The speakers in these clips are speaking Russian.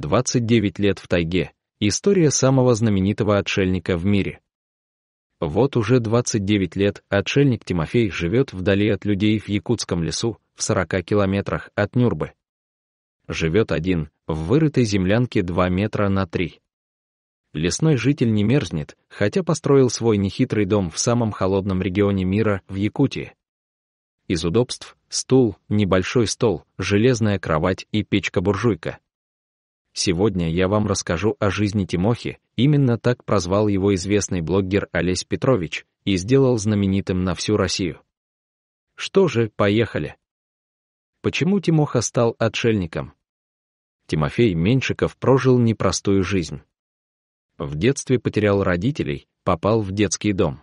29 лет в тайге. История самого знаменитого отшельника в мире. Вот уже 29 лет отшельник Тимофей живет вдали от людей в Якутском лесу, в 40 километрах от Нюрбы. Живет один, в вырытой землянке 2 метра на 3. Лесной житель не мерзнет, хотя построил свой нехитрый дом в самом холодном регионе мира, в Якутии. Из удобств — стул, небольшой стол, железная кровать и печка-буржуйка — Сегодня я вам расскажу о жизни Тимохи, именно так прозвал его известный блогер Олесь Петрович и сделал знаменитым на всю Россию. Что же, поехали. Почему Тимоха стал отшельником? Тимофей Меньшиков прожил непростую жизнь. В детстве потерял родителей, попал в детский дом.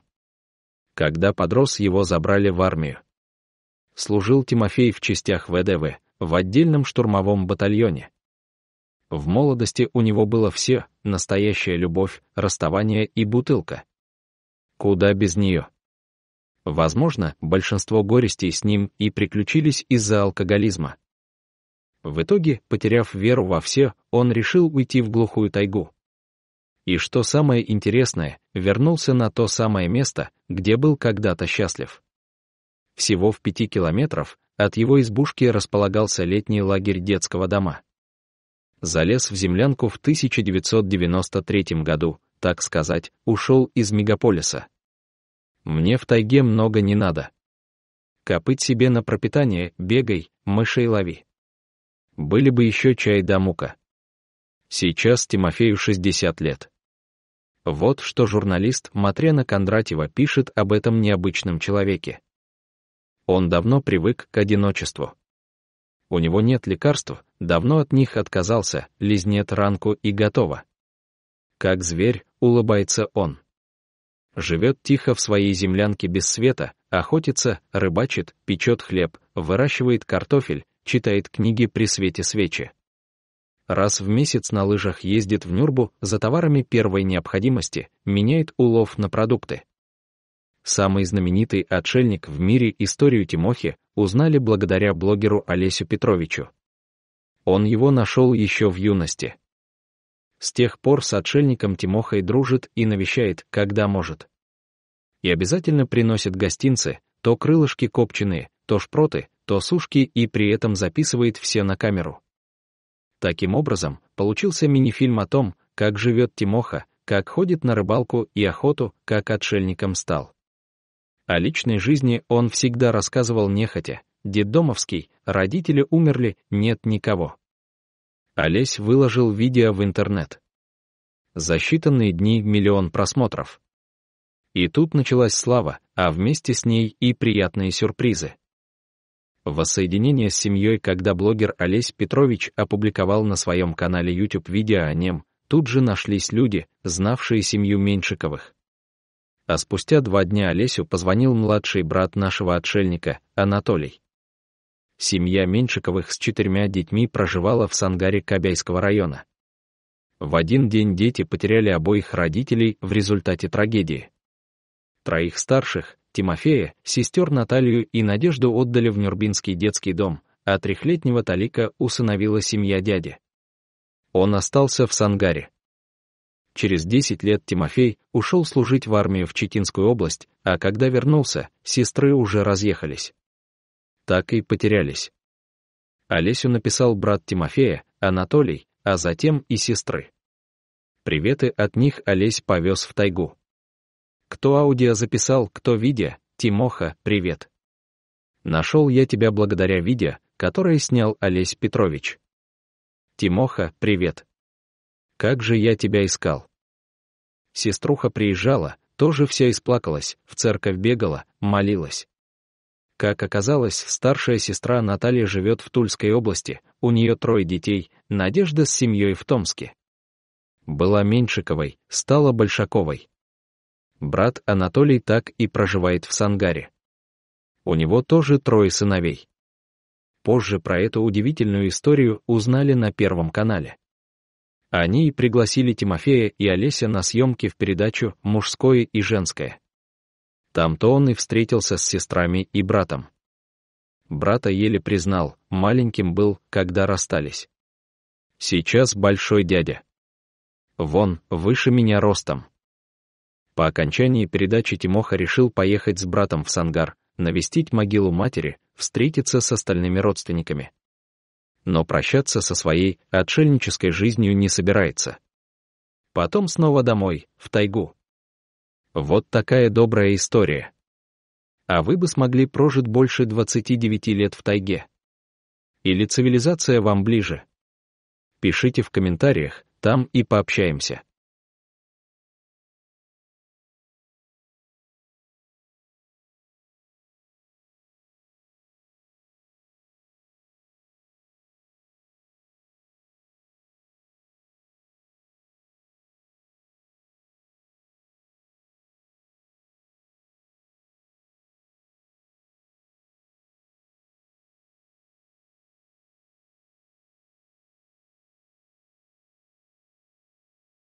Когда подрос, его забрали в армию. Служил Тимофей в частях ВДВ, в отдельном штурмовом батальоне, в молодости у него было все — настоящая любовь, расставание и бутылка. Куда без нее? Возможно, большинство горестей с ним и приключились из-за алкоголизма. В итоге, потеряв веру во все, он решил уйти в глухую тайгу. И что самое интересное, вернулся на то самое место, где был когда-то счастлив. Всего в пяти километров от его избушки располагался летний лагерь детского дома залез в землянку в 1993 году, так сказать, ушел из мегаполиса. Мне в тайге много не надо. Копыть себе на пропитание, бегай, мышей лови. Были бы еще чай да мука. Сейчас Тимофею 60 лет. Вот что журналист Матрена Кондратьева пишет об этом необычном человеке. Он давно привык к одиночеству. У него нет лекарств, Давно от них отказался, лизнет ранку и готово. Как зверь, улыбается он. Живет тихо в своей землянке без света, охотится, рыбачит, печет хлеб, выращивает картофель, читает книги при свете свечи. Раз в месяц на лыжах ездит в Нюрбу за товарами первой необходимости, меняет улов на продукты. Самый знаменитый отшельник в мире историю Тимохи узнали благодаря блогеру Олесю Петровичу. Он его нашел еще в юности. С тех пор с отшельником Тимохой дружит и навещает, когда может. И обязательно приносит гостинцы, то крылышки копченые, то шпроты, то сушки и при этом записывает все на камеру. Таким образом, получился мини-фильм о том, как живет Тимоха, как ходит на рыбалку и охоту, как отшельником стал. О личной жизни он всегда рассказывал нехотя, Дедомовский. родители умерли, нет никого. Олесь выложил видео в интернет. За считанные дни миллион просмотров. И тут началась слава, а вместе с ней и приятные сюрпризы. Воссоединение с семьей, когда блогер Олесь Петрович опубликовал на своем канале YouTube видео о нем, тут же нашлись люди, знавшие семью Меньшиковых. А спустя два дня Олесю позвонил младший брат нашего отшельника, Анатолий. Семья Меншиковых с четырьмя детьми проживала в Сангаре Кобяйского района. В один день дети потеряли обоих родителей в результате трагедии. Троих старших, Тимофея, сестер Наталью и Надежду отдали в Нюрбинский детский дом, а трехлетнего Талика усыновила семья дяди. Он остался в Сангаре. Через 10 лет Тимофей ушел служить в армию в Читинскую область, а когда вернулся, сестры уже разъехались так и потерялись. Олесю написал брат Тимофея, Анатолий, а затем и сестры. Приветы от них Олесь повез в тайгу. Кто аудио записал, кто видя, Тимоха, привет. Нашел я тебя благодаря видео, которое снял Олесь Петрович. Тимоха, привет. Как же я тебя искал. Сеструха приезжала, тоже вся исплакалась, в церковь бегала, молилась. Как оказалось, старшая сестра Наталья живет в Тульской области, у нее трое детей, Надежда с семьей в Томске. Была Меньшиковой, стала Большаковой. Брат Анатолий так и проживает в Сангаре. У него тоже трое сыновей. Позже про эту удивительную историю узнали на Первом канале. Они и пригласили Тимофея и Олеся на съемки в передачу «Мужское и женское». Там-то он и встретился с сестрами и братом. Брата еле признал, маленьким был, когда расстались. Сейчас большой дядя. Вон, выше меня ростом. По окончании передачи Тимоха решил поехать с братом в Сангар, навестить могилу матери, встретиться с остальными родственниками. Но прощаться со своей отшельнической жизнью не собирается. Потом снова домой, в тайгу. Вот такая добрая история. А вы бы смогли прожить больше 29 лет в тайге. Или цивилизация вам ближе? Пишите в комментариях, там и пообщаемся.